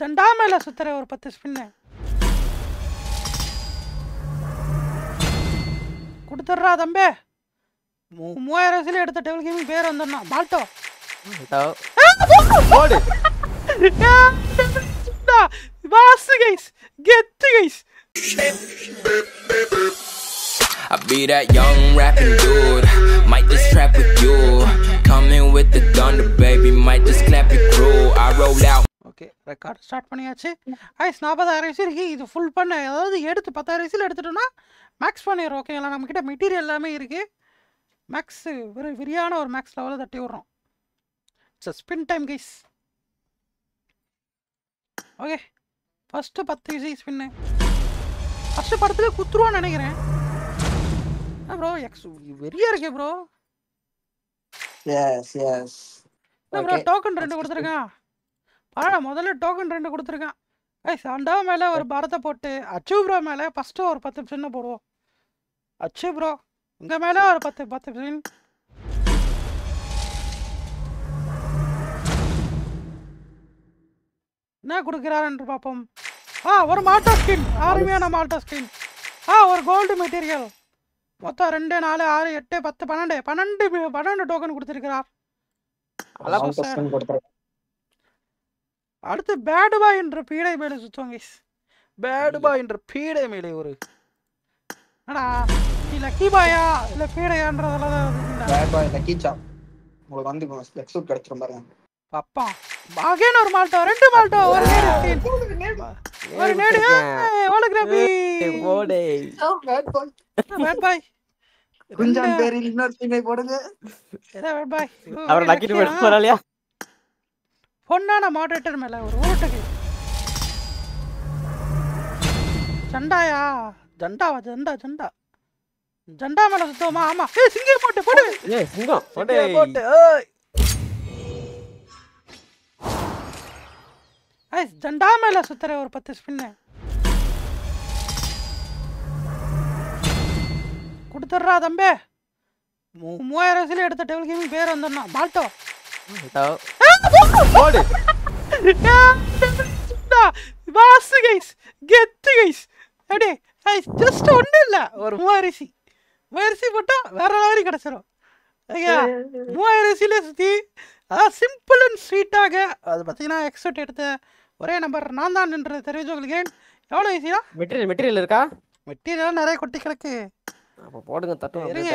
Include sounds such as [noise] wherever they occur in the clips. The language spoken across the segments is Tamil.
ஜண்டா மேல சுத்துற ஒரு பத்து ஸ்பின்னு கொடுத்துட்றா தம்பே மூவாயிரம் வயசுல எடுத்த டேபிள் கேம் பேர் வந்துடணும் பால்டோ ஓகே ரெக்கார்ட் ஸ்டார்ட் பண்ணியாச்சு ஐஸ் நாற்பதாயிரம் ஐசி இருக்கு இது ஃபுல் பண்ண அதாவது எடுத்து பத்தாயிரம் ஐசியில் எடுத்துட்டோம்னா மேக்ஸ் பண்ணிடுறோம் ஓகேங்களா நம்மக்கிட்ட மெட்டீரியல் எல்லாமே இருக்குது மேக்ஸு வெறு விரியான ஒரு மேக்ஸ் லெவலில் தட்டி விட்றோம் it's spin time guys okay first பத்து ஐசி ஸ்பின்னு ஃபஸ்ட்டு படத்தில் குத்துருவான்னு நினைக்கிறேன் ப்ரோ எக்ஸ் வெறியா இருக்கே bro yes yes bro token ரெண்டு கொடுத்துருக்கேன் ஆனா முதல்ல டோக்கன் ரெண்டு கொடுத்துருக்கேன் ஏய் சண்டா மேலே ஒரு பரத்தை போட்டு அச்சு ப்ரோ மேலே ஃபஸ்ட்டு ஒரு பத்து சின்ன போடுவோம் அச்சு ப்ரோ உங்கள் மேலே ஒரு பத்து பத்து சின் என்ன கொடுக்குறாரு என்று பார்ப்போம் ஆ ஒரு மாட்டோ ஸ்கின் ஆர்மியான மாட்டோ ஸ்கின் ஆ ஒரு கோல்டு மெட்டீரியல் மொத்தம் ரெண்டு நாலு ஆறு எட்டு பத்து பன்னெண்டு பன்னெண்டு பன்னெண்டு டோக்கன் கொடுத்துருக்கிறார் அடுத்து பேடு பாய் என்ற பீடை மேலே சுத்தம் கைஸ் பேடு பாய் என்ற பீடை மேலே ஒரு ஆனா நீ லக்கி பாயா இல்ல பீடையான்றதுல பேட் பாய் லக்கி உங்களுக்கு வந்து ஃப்ளெக்ஸ் சூட் கிடைச்சிரும் பாருங்க அப்பா அகைன் ஒரு மால்ட்டா ரெண்டு மால்ட்டா ஒரு நேடு ஒரு நேடு ஹோலோகிராஃபி ஓடே பேட் பாய் பேட் பாய் குஞ்சான் பேரில் இன்னொரு டீமை போடுங்க என்ன பேட் பாய் அவர் லக்கி சொல்லலையா பொண்ணான மாடரேட்டர் மேலே ஒரு ஓட்டுக்கு ஜண்டாயா ஜண்டாவா ஜண்டா ஜண்டா ஜண்டா மேல சுத்தமா ஆமா ஏய் சிங்கம் போட்டு போடு ஏய் சிங்கம் போட்டு ஏய் ஜண்டா மேல சுத்துற ஒரு பத்து ஸ்பின் குடுத்துறா தம்பே மூவாயிரம் சில எடுத்த டேபிள் கேமிங் பேர் வந்துடணும் பால்ட்டோ ஓடு வாசு கைஸ் கெத்து கைஸ் அடே கைஸ் ஜஸ்ட் ஒன்றும் இல்லை ஒரு மூவாரிசி மூவாரிசி போட்டால் வேற மாதிரி கிடச்சிரும் ஓகே மூவாயிரசியிலே சுற்றி அதான் சிம்பிள் அண்ட் ஸ்வீட்டாக அது பார்த்தீங்கன்னா எக்ஸ்பர்ட் எடுத்த ஒரே நம்பர் நான் தான் நின்று தெரிவிச்சு உங்களுக்கு எவ்வளோ ஈஸியா மெட்டீரியல் மெட்டீரியல் இருக்கா மெட்டீரியல் நிறைய கொட்டி கிடக்கு அப்போ போடுங்க தட்டு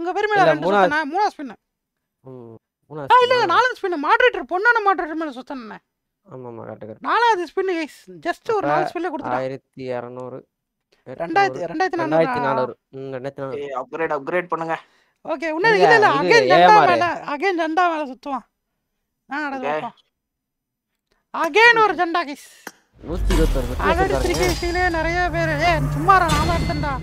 உங்க பேர் மேல ரெண்டு சுத்தனா மூணா ஸ்பின் மூணா இல்ல நாலாவது ஸ்பின் மாடரேட்டர் பொண்ணான மாடரேட்டர் மேல சுத்தனே ஆமா ஆமா கரெக்ட் கரெக்ட் நாலாவது ஸ்பின் गाइस ஜஸ்ட் ஒரு நாலு ஸ்பின்ல கொடுத்துட்டான் 1200 ரெண்டாயிரத்தி ரெண்டாயிரத்தி நானூறு ரெண்டாயிரத்தி அப்கிரேட் அப்கிரேட் பண்ணுங்க ஓகே இன்னும் இல்ல இல்ல அகைன் ஜண்டா மேல அகைன் ஜண்டா மேல சுத்துவான் நான் நடந்து அகைன் ஒரு ஜண்டா கைஸ் நூத்தி இருபத்தி ஆல்ரெடி திருப்பி நிறைய பேர் ஏ சும்மா நான் தான்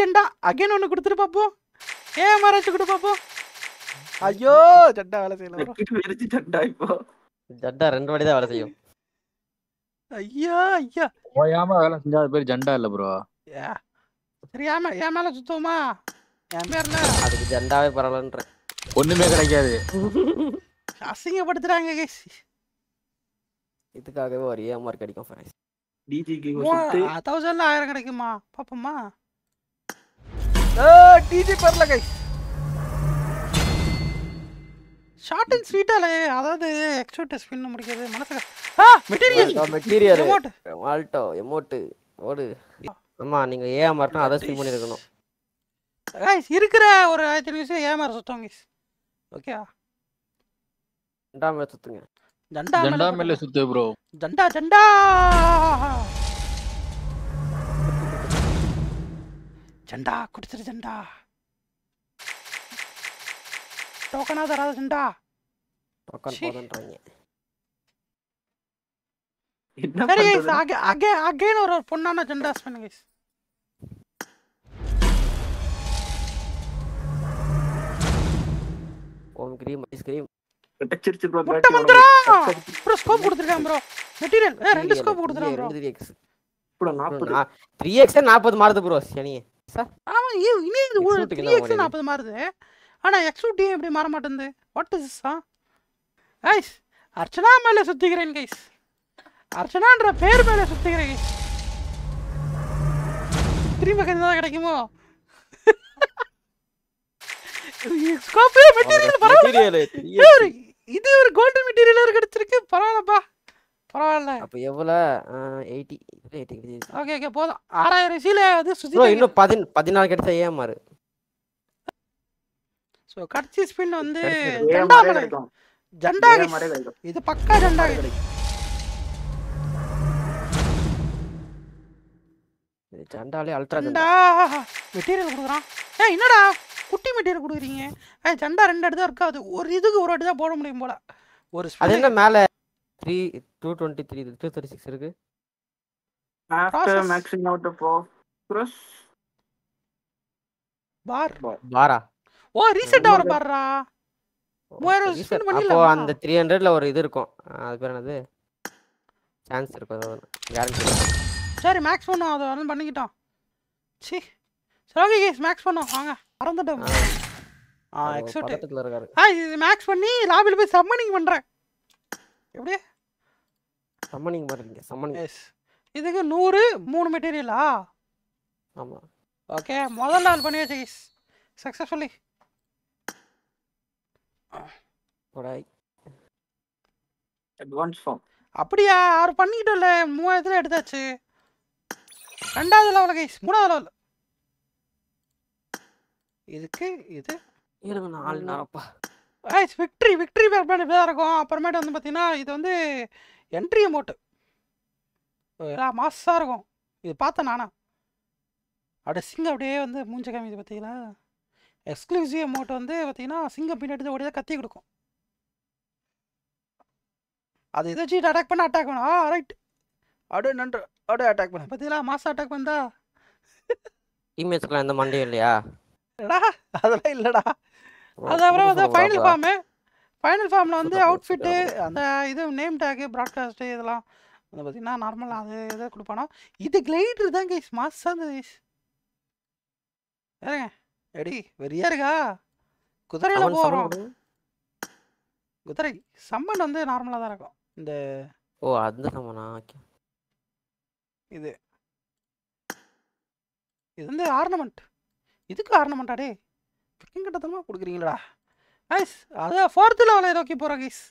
ஜெண்டா அகைன் ஒன்று கொடுத்துட்டு ஏ ஏமாராச்சு கொடு பாப்போ ஐயோ ஜெண்டா வேலை செய்யல ஜெண்டா இப்போ ஜெண்டா ரெண்டு வாடி தான் வேலை செய்யும் ஐயா ஐயா ஓயாம வேலை செஞ்சா அது பேர் ஜெண்டா இல்ல ப்ரோ சரி ஏன் மேல சுத்தமா என் பேர்ல அதுக்கு ஜெண்டாவே பரவாயில்லன்ற ஒண்ணுமே கிடைக்காது அசிங்கப்படுத்துறாங்க கேஸ் இதுக்காகவே ஒரு ஏ மார்க் அடிக்கும் ஃப்ரெண்ட்ஸ் டிஜிக்கு 1000 ஆயிரம் கிடைக்குமா பாப்பமா டிஜி பரல கை ஷார்ட் அண்ட் ஸ்வீட்டாலே அதாவது எக்ஸ்ட்ரா டெஸ்ட் பண்ண முடியாது மனசுக்கு மெட்டீரியல் மெட்டீரியல் எமோட் ஆல்டோ எமோட் ஓடு ஆமா நீங்க ஏன் மாட்டோம் அதை ஸ்பீட் பண்ணி இருக்கணும் गाइस இருக்கிற ஒரு ஆயிரத்தி நிமிஷம் ஏமாற சுத்தம் गाइस ஓகேவா ஜண்டா மேல சுத்துங்க ஜண்டா ஜண்டா மேல சுத்து ப்ரோ ஜண்டா ஜண்டா ஜெண்டா குடிச்சிரு ஜெண்டா டோக்கனா தராத ஜெண்டா டோக்கன் போதுன்றாங்க சரி அகே அகே ஒரு ஒரு பொண்ணான ஜெண்டாஸ் பண்ணுங்க கைஸ் ஓம் கிரீம் ஐஸ் கிரீம் டச்சிருச்சு ப்ரோ ஸ்கோப் கொடுத்துருக்கான் ப்ரோ மெட்டீரியல் ரெண்டு ஸ்கோப் கொடுத்துறான் ப்ரோ 2x ப்ரோ 40 3x 40 மாறுது ப்ரோ சார் ஆமா இனி இது ஒரு த்ரீ எக்ஸ் நாற்பது மாறுது ஆனால் எக்ஸூட்டி எப்படி மாற மாட்டேங்குது what is ah ice Archana மேலே சுற்றிக்கிறேன் கைஸ் அர்ச்சனான்ற பேர் மேலே சுற்றிக்கிறேன் கைஸ் திரும்ப தான் கிடைக்குமோ இது ஒரு கோல்டன் மெட்டீரியலாக கிடைச்சிருக்கு பரவாயில்லப்பா பரவாயில்ல அப்ப எவ்வளவு எயிட்டி எயிட்டி ஓகே ஓகே போதும் ஆறாயிரம் சீல அது சுத்தி இன்னும் பதின் பதினாறு கிடைச்ச ஏமாறு ஸோ கடைசி ஸ்பின் வந்து ஜெண்டா ஜெண்டா இது பக்கா ஜெண்டா இது ஜெண்டாலே அல்ட்ரா ஜெண்டா மெட்டீரியல் கொடுக்குறான் ஏ என்னடா குட்டி மெட்டீரியல் கொடுக்குறீங்க ஏ ஜெண்டா ரெண்டு அடி தான் இருக்கா அது ஒரு இதுக்கு ஒரு அடி தான் போட முடியும் போல ஒரு அது என்ன மேலே three two twenty three two thirty six இருக்கு பார் பாரா ஓ ஒரு இது இருக்கும் அது பேர் என்னது சான்ஸ் இருக்கும் சரி மேக்ஸ் அதை வரணும் பண்ணிக்கிட்டோம் கேஸ் மேக்ஸ் வாங்க ஆ எக்ஸைட் இருக்காரு ஆ இது மேக்ஸ் பண்ணி லாபில போய் சம்மனிங் பண்றேன் எப்படியே சம்மனிங் மாட்டீங்க சம்மனிங் எஸ் இதுக்கு நூறு மூணு மெட்டீரியலா ஆமாம் ஓகே முதல் நாள் பண்ணியாச்சு கைஸ் சக்ஸஸ்ஃபுல்லி அட்வான்ஸ் ஃபார்ம் அப்படியா ஆறு பண்ணிக்கிட்டோம்ல மூவாயிரத்துல எடுத்தாச்சு ரெண்டாவது லெவல் கைஸ் மூணாவது லெவல் இதுக்கு இது இருங்க நாலு நேரம்ப்பா ஐஸ் விக்ட்ரி விக்டரி பேர் பண்ணி இருக்கும் அப்புறமேட்டு வந்து பார்த்தீங்கன்னா இது வந்து என்ட்ரி அமௌண்ட்டு மாசாக இருக்கும் இது பார்த்தேன் நானா அப்படியே சிங்கம் அப்படியே வந்து மூஞ்ச காமிது பார்த்தீங்களா எக்ஸ்க்ளூசிவ் அமௌண்ட் வந்து பார்த்தீங்கன்னா சிங்கம் பின்னாடி ஓடி தான் கத்தி கொடுக்கும் அது இதை சீட் அட்டாக் பண்ண அட்டாக் பண்ண ஆ ரைட் அப்படியே நன்று அப்படியே அட்டாக் பண்ண பார்த்தீங்களா மாசம் அட்டாக் பண்ணா இமேஜ்லாம் எந்த மண்டியும் இல்லையா இல்லடா அதெல்லாம் இல்லைடா அதுக்கப்புறம் வந்து ஃபைனல் ஃபார்மு ஃபைனல் ஃபார்மில் வந்து அவுட்ஃபிட்டு அந்த இது நேம் டேக்கு ப்ராட்காஸ்ட்டு இதெல்லாம் அதை பார்த்தீங்கன்னா நார்மலாக அது இதை கொடுப்பானோ இது கிளைடர் தான் கேஸ் மாஸ் அந்த கைஸ் ஏறங்க எடி வெறியா இருக்கா குதிரையில் போகிறோம் குதிரை சம்மன் வந்து நார்மலாக தான் இருக்கும் இந்த ஓ அந்த சம்மனா ஓகே இது இது வந்து ஆர்னமெண்ட் இதுக்கு ஆர்னமெண்டாடே கிட்டத்தனமாக கொடுக்குறீங்களா ஐஸ் அது ஃபோர்த்து லெவலை நோக்கி போகிறோம் கைஸ்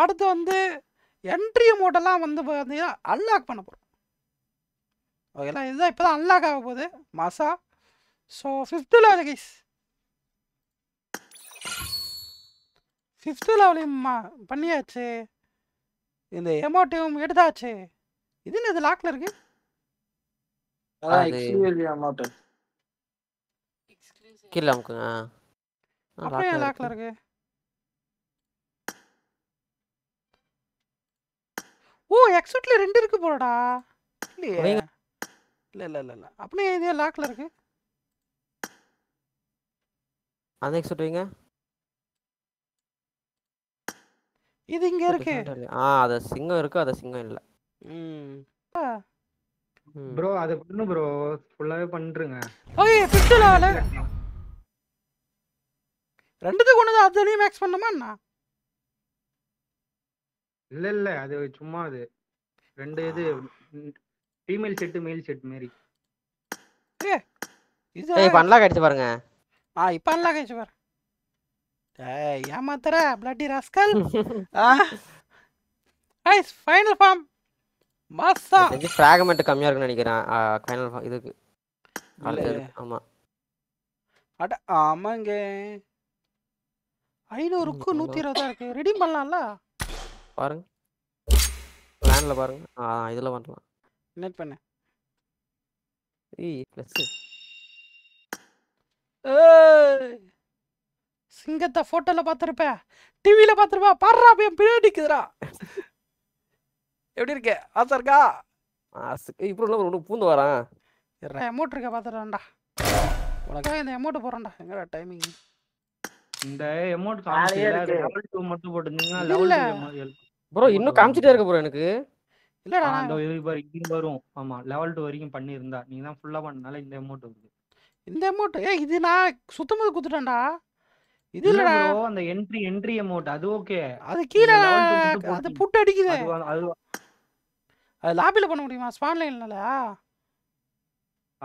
அடுத்து வந்து என்ட்ரி மோடெல்லாம் வந்து பார்த்தீங்கன்னா அன்லாக் பண்ண போகிறோம் ஓகேலாம் இதுதான் இப்போ தான் அன்லாக் ஆக போகுது மாசா so fifth level guys fifth லெவலையும் பண்ணியாச்சு இந்த எமோட்டிவும் எடுத்தாச்சு இது இது லாக்கில் இருக்குது இருக்கு ஓ ரெண்டு இருக்கு இல்லையே இல்ல இல்ல இல்ல இல்ல அப்படியே இருக்கு இது இங்க இருக்கு ஆ அது சிங்கம் இருக்கு அது சிங்கம் இல்ல ம் ப்ரோ அது பண்ணு ப்ரோ ஃபுல்லாவே பண்றங்க ஓய் பிஸ்டலால ரெண்டுத்துக்கு ஒண்ணு தான் அதுலயே மேக்ஸ் பண்ணுமா என்ன இல்ல இல்ல அது சும்மா அது ரெண்டு இது ஃபீமேல் செட் மேல் செட் மாதிரி இது ஏய் பண்ணலாம் கடிச்சு பாருங்க ஆ இப்ப பண்ணலாம் கடிச்சு பாரு [laughs] ஏய் ஏமாத்துற பிளட்டி ராஸ்கல் ஆ ஐஸ் ஃபைனல் ஃபார்ம் மாசா இது ஃபிராக்மென்ட் கம்மியா இருக்குன்னு நினைக்கிறேன் ஃபைனல் இதுக்கு ஆமா அட ஆமாங்க ஐநூறுக்கு 120 தான் இருக்கு ரெடீம் பண்ணலாம்ல பாருங்க பிளான்ல பாருங்க இதுல பண்ணலாம் நெட் பண்ண சிங்கத்தை போட்டோல பாத்திருப்பேன் டிவியில பாத்திருப்பேன் பாடுறா பின்னாடிக்குதுரா எப்படி இருக்கே ஆசை இருக்கா ஆசுக்கு இப்படி ஒன்று பூந்து வரான் அமௌண்ட் இருக்க பார்த்துட்டான்டா உனக்காக இந்த அமௌண்ட் போறேன்டா எங்கடா டைமிங் இந்த அமௌண்ட் காமிச்சு மட்டும் போட்டுருந்தீங்கன்னா லெவல் ப்ரோ இன்னும் காமிச்சிட்டே இருக்க ப்ரோ எனக்கு இல்லடா வரும் ஆமா லெவல் வரைக்கும் தான் பண்ணனால இந்த அமௌண்ட் இந்த இது நான் இது இல்லடா அந்த என்ட்ரி என்ட்ரி அமௌண்ட் அது ஓகே அது அது அடிக்குது அது அது பண்ண முடியுமா ஸ்பான்லைன்ல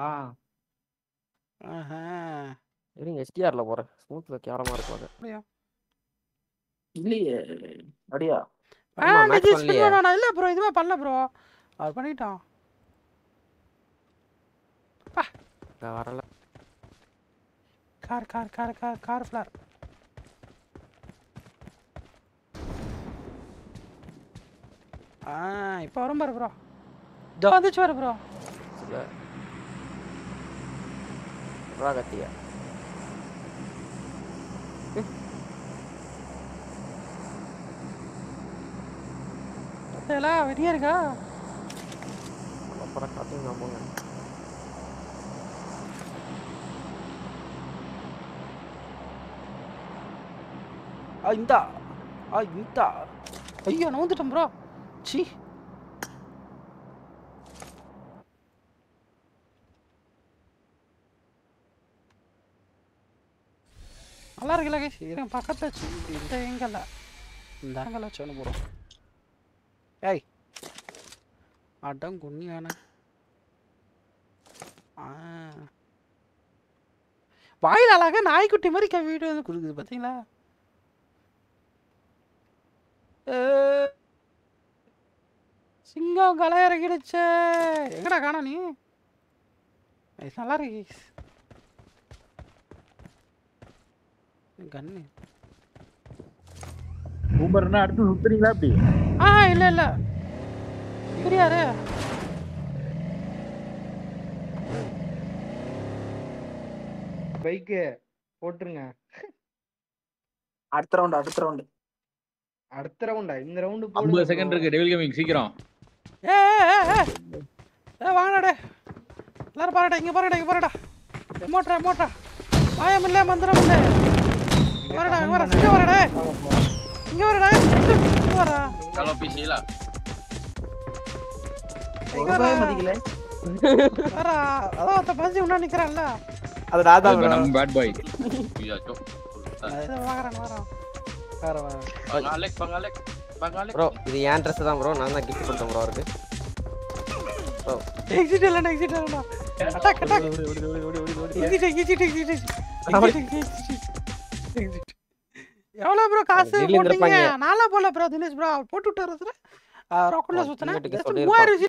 ஆ இருங்க எஸ்டிஆர்ல போறேன் ஸ்மூத்ல கேரமா இருக்கும் அது இல்லையே அடியா மேட்ச் பண்ணல இல்ல ப்ரோ இதுவே பண்ணல ப்ரோ அவர் பண்ணிட்டான் வரல car car car car car ஃபிளார் ஆ இப்போ வரும் பாரு ப்ரோ இதோ வந்துச்சு பாரு ப்ரோ ப்ரோ கத்தியா எல்லாம் வெளியே இருக்கா அப்புறம் காட்டுங்க போங்க ஆ இந்தா ஆ இந்தா ஐயோ நவுந்துட்டேன் ப்ரோ சி நல்லா இருக்குல்ல கைஸ் இது பக்கத்தில் இந்த எங்கல்ல இந்த அங்கெல்லாம் சொன்ன போகிறோம் ஏய் அடம் குண்ணியான வாயில் அழகாக நாய்க்குட்டி மாதிரி வீடு வந்து கொடுக்குது பார்த்தீங்களா சிங்கம் களை இறக்கிடுச்சு எங்கடா காணா நீ நல்லா இருக்கு கண்ணு ஊபர்னா அடுத்து சுத்துறீங்களா அப்படி ஆ இல்ல இல்ல புரியாரு பைக்கு போட்டுருங்க அடுத்த ரவுண்ட் அடுத்த ரவுண்ட் அடுத்த ரவுண்டா இந்த ரவுண்ட் 50 செகண்ட் இருக்கு டெவில் கேமிங் சீக்கிரம் ஏ ஏ வாங்கடே எல்லாரும் பாருடா இங்கே பாருடா இங்கே பாருடா மோட்டரா மோட்டரா மாயம் இல்ல மந்திரம் இல்லை வரடா வர சிங்க வரடே இங்க வரடா இங்க வரடா கலோ பிசில இங்கே வரா மதிக்கல வரா அதோ அந்த பஞ்சி உண்ணா நிக்கிறான்ல அது ராதா நம்ம பேட் பாய் ஐயோ ப்ரோ இது என் ட்ரெஸ் தான் ப்ரோ நான் தான் கிஃப்ட் கொடுத்தேன் ப்ரோ அவருக்கு ப்ரோ எக்ஸிட் இல்லடா எக்ஸிட் எக்ஸிட் எவ்வளோ ப்ரோ காசு போட்டீங்க நாலா போல ப்ரோ தினேஷ் ப்ரோ போட்டு விட்டாரு ராக்கெட்ல சுத்தினேன் மூவாயிரம்